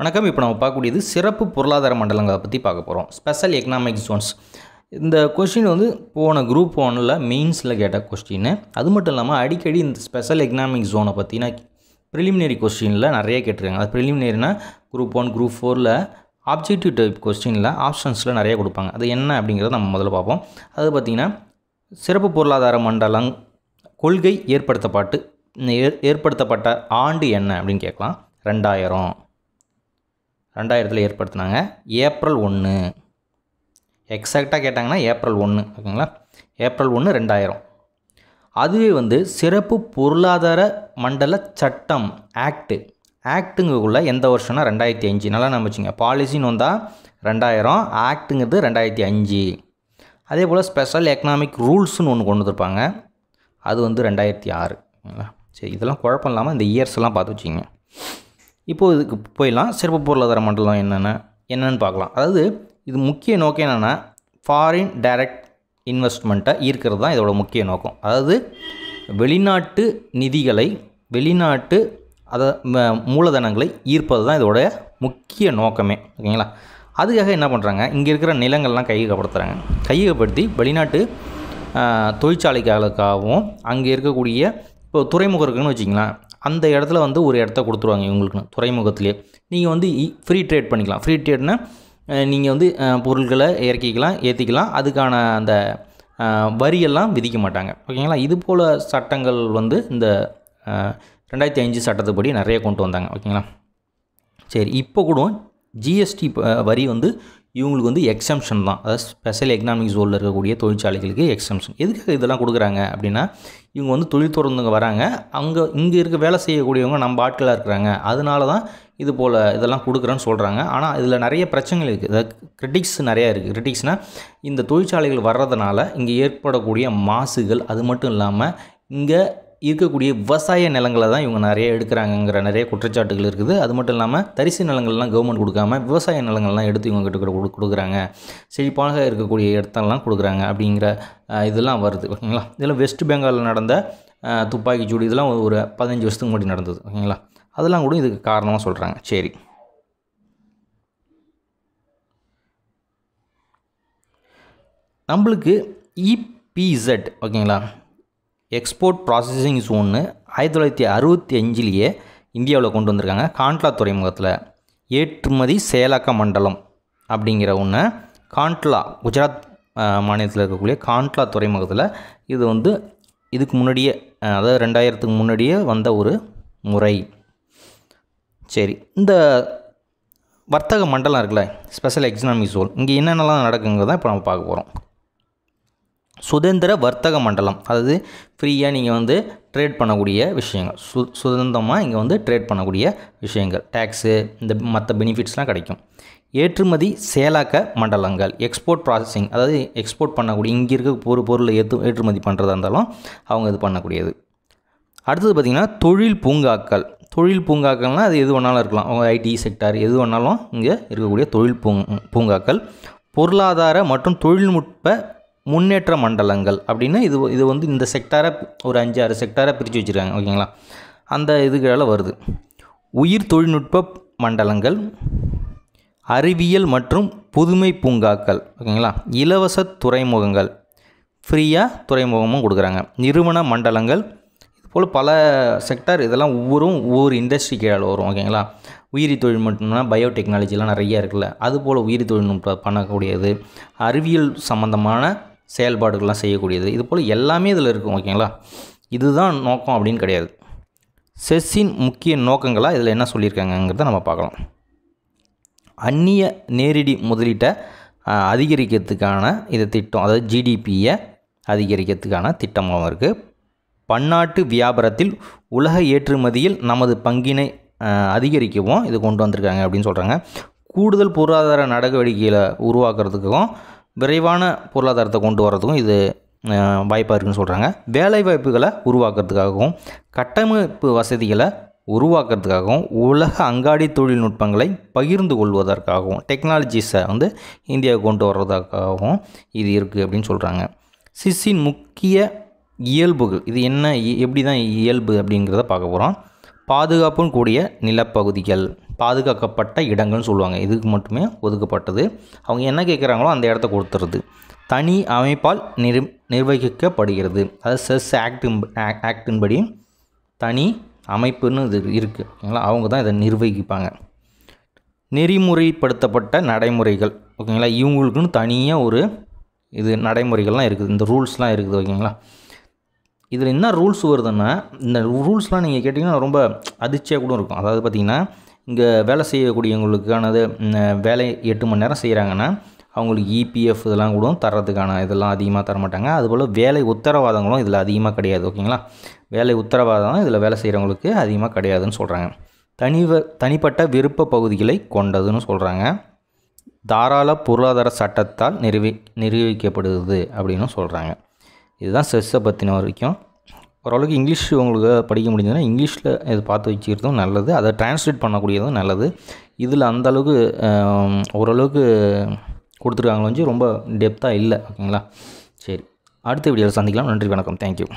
வணக்கம் இப்போ நம்ம பார்க்கக்கூடியது சிறப்பு பொருளாதார மண்டலங்களை பற்றி பார்க்க போகிறோம் ஸ்பெஷல் எக்கனாமிக் ஜோன்ஸ் இந்த கொஸ்டின் வந்து போன குரூப் ஒனில் மெயின்ஸில் கேட்ட கொஸ்டின் அது மட்டும் இல்லாமல் அடிக்கடி இந்த ஸ்பெஷல் எக்கனாமிக் ஜோனை பற்றினா ப்ரிலிமினரி கொஸ்டினில் நிறைய கேட்டிருக்காங்க அது ப்ரிலிமினரினா குரூப் ஒன் குரூப் ஃபோரில் ஆப்ஜெக்டிவ் டைப் கொஸ்டினில் ஆப்ஷன்ஸில் நிறைய கொடுப்பாங்க அது என்ன அப்படிங்கிறத நம்ம முதல்ல பார்ப்போம் அது பார்த்திங்கன்னா சிறப்பு பொருளாதார மண்டலம் கொள்கை ஏற்படுத்தப்பட்டு ஏற்படுத்தப்பட்ட ஆண்டு என்ன அப்படின்னு கேட்கலாம் ரெண்டாயிரம் ரெண்டாயிரத்தில் ஏற்படுத்தினாங்க ஏப்ரல் ஒன்று எக்ஸாக்டாக கேட்டாங்கன்னா ஏப்ரல் ஒன்று ஓகேங்களா ஏப்ரல் ஒன்று ரெண்டாயிரம் அதுவே வந்து சிறப்பு பொருளாதார மண்டல சட்டம் ஆக்டு ஆக்டுங்கக்குள்ளே எந்த வருஷம்னா ரெண்டாயிரத்தி அஞ்சு நல்லா நம்பிச்சிங்க பாலிசின்னு வந்தால் ரெண்டாயிரம் ஆக்டுங்கிறது ரெண்டாயிரத்தி அஞ்சு அதே போல் ஸ்பெஷல் எக்கனாமிக் ரூல்ஸ்னு ஒன்று கொண்டு வந்துருப்பாங்க அது வந்து ரெண்டாயிரத்தி ஆறு சரி இதெல்லாம் குழப்பம் இல்லாமல் இந்த இயர்ஸ்லாம் பார்த்து வச்சிங்க இப்போது இதுக்கு போயிடலாம் சிறப்பு பொருளாதார மண்டலம் என்னென்ன என்னென்னு பார்க்கலாம் அதாவது இது முக்கிய நோக்கம் என்னென்னா ஃபாரின் டைரக்ட் இன்வெஸ்ட்மெண்ட்டை ஈர்க்கிறது தான் இதோட முக்கிய நோக்கம் அதாவது வெளிநாட்டு நிதிகளை வெளிநாட்டு அதை மூலதனங்களை ஈர்ப்பது தான் இதோட முக்கிய நோக்கமே ஓகேங்களா அதுக்காக என்ன பண்ணுறாங்க இங்கே இருக்கிற நிலங்கள்லாம் கையகப்படுத்துகிறாங்க கையகப்படுத்தி வெளிநாட்டு தொழிற்சாலைகளுக்காகவும் அங்கே இருக்கக்கூடிய இப்போ துறைமுகம் இருக்குதுன்னு வச்சிங்களேன் அந்த இடத்துல வந்து ஒரு இடத்த கொடுத்துருவாங்க இவங்களுக்குன்னு துறைமுகத்திலே நீங்கள் வந்து ஃப்ரீ ட்ரேட் பண்ணிக்கலாம் ஃப்ரீ ட்ரேட்னா நீங்கள் வந்து பொருட்களை இறக்கிக்கலாம் ஏற்றிக்கலாம் அதுக்கான அந்த வரியெல்லாம் விதிக்க மாட்டாங்க ஓகேங்களா இது போல் சட்டங்கள் வந்து இந்த ரெண்டாயிரத்தி அஞ்சு சட்டத்துப்படி நிறைய கொண்டு வந்தாங்க ஓகேங்களா சரி இப்போ கூட ஜிஎஸ்டி வரி வந்து இவங்களுக்கு வந்து எக்ஸம்ஷன் தான் அதாவது ஸ்பெஷல் எக்கனாமிக் ஜோனில் இருக்கக்கூடிய தொழிற்சாலைகளுக்கு எக்ஸம்ஷன் எதுக்காக இதெல்லாம் கொடுக்குறாங்க அப்படின்னா இவங்க வந்து தொழில் தொடர்ந்துங்க வராங்க அங்கே இங்கே இருக்க வேலை செய்யக்கூடியவங்க நம்ம ஆட்களாக இருக்கிறாங்க அதனால தான் இது போல் இதெல்லாம் கொடுக்குறேன்னு சொல்கிறாங்க ஆனால் இதில் நிறைய பிரச்சனைகள் இருக்குது அதாவது கிரிட்டிக்ஸ் நிறையா இருக்குது கிரிட்டிக்ஸ்னால் இந்த தொழிற்சாலைகள் வர்றதுனால இங்கே ஏற்படக்கூடிய மாசுகள் அது மட்டும் இல்லாமல் இங்கே இருக்கக்கூடிய விவசாய நிலங்களை தான் இவங்க நிறைய எடுக்கிறாங்கங்கிற நிறைய குற்றச்சாட்டுகள் இருக்குது அது மட்டும் இல்லாமல் தரிசு நிலங்கள்லாம் கவர்மெண்ட் கொடுக்காம விவசாய நிலங்கள்லாம் எடுத்து இவங்க கிட்ட கொடுக்குறாங்க செழிப்பாக இருக்கக்கூடிய இடத்தெல்லாம் கொடுக்குறாங்க அப்படிங்கிற இதெல்லாம் வருது ஓகேங்களா இதெல்லாம் வெஸ்ட் பெங்காலில் நடந்த துப்பாக்கிச்சூடு இதெல்லாம் ஒரு பதினஞ்சு வருஷத்துக்கு முன்னாடி நடந்தது ஓகேங்களா அதெல்லாம் கூட இதுக்கு காரணமாக சொல்கிறாங்க சரி நம்மளுக்கு இபிசட் e ஓகேங்களா எக்ஸ்போர்ட் ப்ராசஸிங் ஜோன்னு ஆயிரத்தி தொள்ளாயிரத்தி அறுபத்தி அஞ்சிலேயே இந்தியாவில் கொண்டு வந்திருக்காங்க காண்ட்லா துறைமுகத்தில் ஏற்றுமதி செயலாக்க மண்டலம் அப்படிங்கிற ஒன்று காண்ட்லா குஜராத் மாநிலத்தில் இருக்கக்கூடிய காண்ட்லா துறைமுகத்தில் இது வந்து இதுக்கு முன்னாடியே அதாவது ரெண்டாயிரத்துக்கு முன்னாடியே வந்த ஒரு முறை சரி இந்த வர்த்தக மண்டலம் இருக்குல்ல ஸ்பெஷல் எக்ஸாமிக் ஜோன் இங்கே என்னென்னலாம் நடக்குங்கிறத இப்போ நம்ம பார்க்க போகிறோம் சுதந்திர வர்த்தக மண்டலம் அதாவது ஃப்ரீயாக நீங்கள் வந்து ட்ரேட் பண்ணக்கூடிய விஷயங்கள் சு சுதந்திரமாக இங்கே வந்து ட்ரேட் பண்ணக்கூடிய விஷயங்கள் டேக்ஸு இந்த மற்ற பெனிஃபிட்ஸ்லாம் கிடைக்கும் ஏற்றுமதி செயலாக்க மண்டலங்கள் எக்ஸ்போர்ட் ப்ராசஸிங் அதாவது எக்ஸ்போர்ட் பண்ணக்கூடிய இங்கே இருக்க ஒரு பொருளை ஏற்று ஏற்றுமதி பண்ணுறதா இருந்தாலும் அவங்க இது பண்ணக்கூடியது அடுத்தது பார்த்திங்கன்னா தொழில் பூங்காக்கள் தொழில் பூங்காக்கள்னால் அது எது வேணாலும் இருக்கலாம் அவங்க ஐடி செக்டார் எது வேணாலும் இங்கே இருக்கக்கூடிய தொழில் பூங் பூங்காக்கள் பொருளாதார மற்றும் தொழில்நுட்ப முன்னேற்ற மண்டலங்கள் அப்படின்னா இது இது வந்து இந்த செக்டாராக ஒரு அஞ்சு ஆறு செக்டாராக பிரித்து வச்சுருக்காங்க ஓகேங்களா அந்த இதுகளால் வருது உயிர் தொழில்நுட்ப மண்டலங்கள் அறிவியல் மற்றும் புதுமை பூங்காக்கள் ஓகேங்களா இலவச துறைமுகங்கள் ஃப்ரீயாக துறைமுகமும் கொடுக்குறாங்க நிறுவன மண்டலங்கள் இதுபோல் பல செக்டர் இதெல்லாம் ஒவ்வொரும் ஒவ்வொரு இண்டஸ்ட்ரி கீழே வரும் ஓகேங்களா உயிரி தொழில்நுட்பம்னா பயோடெக்னாலஜிலாம் நிறையா இருக்குல்ல அதுபோல் உயிரி தொழில்நுட்பம் பண்ணக்கூடியது அறிவியல் சம்மந்தமான செயல்பாடுகள்லாம் செய்யக்கூடியது இது போல் எல்லாமே இதில் இருக்கும் ஓகேங்களா இதுதான் நோக்கம் அப்படின்னு கிடையாது செஸ்ஸின் முக்கிய நோக்கங்களாக இதில் என்ன சொல்லியிருக்காங்கங்கிறத நம்ம பார்க்கலாம் அந்நிய நேரடி முதலீட்டை அதிகரிக்கிறதுக்கான இது திட்டம் அதாவது ஜிடிபியை அதிகரிக்கிறதுக்கான திட்டமாகவும் இருக்குது பன்னாட்டு வியாபாரத்தில் உலக ஏற்றுமதியில் நமது பங்கினை அதிகரிக்கவும் இது கொண்டு வந்திருக்காங்க அப்படின்னு சொல்கிறாங்க கூடுதல் பொருளாதார நடவடிக்கைகளை உருவாக்குறதுக்கும் விரைவான பொருளாதாரத்தை கொண்டு வரதுக்கும் இது வாய்ப்பாக இருக்குன்னு சொல்கிறாங்க வேலை வாய்ப்புகளை உருவாக்குறதுக்காகவும் கட்டமைப்பு வசதிகளை உருவாக்குறதுக்காகவும் உலக அங்காடி தொழில்நுட்பங்களை பகிர்ந்து கொள்வதற்காகவும் டெக்னாலஜிஸை வந்து இந்தியாவை கொண்டு வர்றதுக்காகவும் இது இருக்குது அப்படின்னு சொல்கிறாங்க சிஸ்ஸின் முக்கிய இயல்புகள் இது என்ன எப்படி தான் இயல்பு அப்படிங்கிறத பார்க்க போகிறோம் பாதுகாப்பும் கூடிய நிலப்பகுதிகள் பாதுகாக்கப்பட்ட இடங்கள்னு சொல்லுவாங்க இதுக்கு மட்டுமே ஒதுக்கப்பட்டது அவங்க என்ன கேட்குறாங்களோ அந்த இடத்த கொடுத்துருது தனி அமைப்பால் நிர் நிர்வகிக்கப்படுகிறது அதாவது செஸ் ஆக்ட் ஆக்டின்படி தனி அமைப்புன்னு இது இருக்குதுங்களா அவங்க தான் இதை நிர்வகிப்பாங்க நெறிமுறைப்படுத்தப்பட்ட நடைமுறைகள் ஓகேங்களா இவங்களுக்குன்னு தனியாக ஒரு இது நடைமுறைகள்லாம் இருக்குது இந்த ரூல்ஸ்லாம் இருக்குது ஓகேங்களா இதில் என்ன ரூல்ஸ் வருதுன்னா இந்த ரூல்ஸ்லாம் நீங்கள் கேட்டிங்கன்னா ரொம்ப அதிர்ச்சியாக கூட இருக்கும் அதாவது பார்த்திங்கன்னா இங்கே வேலை செய்யக்கூடியவங்களுக்கானது வேலை எட்டு மணி நேரம் செய்கிறாங்கன்னா அவங்களுக்கு இபிஎஃப் e இதெல்லாம் கூட தர்றதுக்கான இதெல்லாம் அதிகமாக தரமாட்டாங்க அதுபோல் வேலை உத்தரவாதங்களும் இதில் அதிகமாக கிடையாது ஓகேங்களா வேலை உத்தரவாதம் இதில் வேலை செய்கிறவங்களுக்கு அதிகமாக கிடையாதுன்னு சொல்கிறாங்க தனி தனிப்பட்ட விருப்ப பகுதிகளை கொண்டதுன்னு சொல்கிறாங்க தாராள பொருளாதார சட்டத்தால் நிறுவி நிரூபிக்கப்படுது அப்படின்னு சொல்கிறாங்க இதுதான் செஸ்ஸை பற்றின வரைக்கும் ஓரளவுக்கு இங்கிலீஷ் உங்களுக்கு படிக்க முடிஞ்சதுன்னா இங்கிலீஷில் இதை பார்த்து வச்சுக்கிறதும் நல்லது அதை டிரான்ஸ்லேட் பண்ணக்கூடியதும் நல்லது இதில் அந்தளவுக்கு ஓரளவுக்கு கொடுத்துருக்காங்களோ ரொம்ப டெப்த்தாக இல்லை ஓகேங்களா சரி அடுத்த வீடியோவில் சந்திக்கலாம் நன்றி வணக்கம் தேங்க்யூ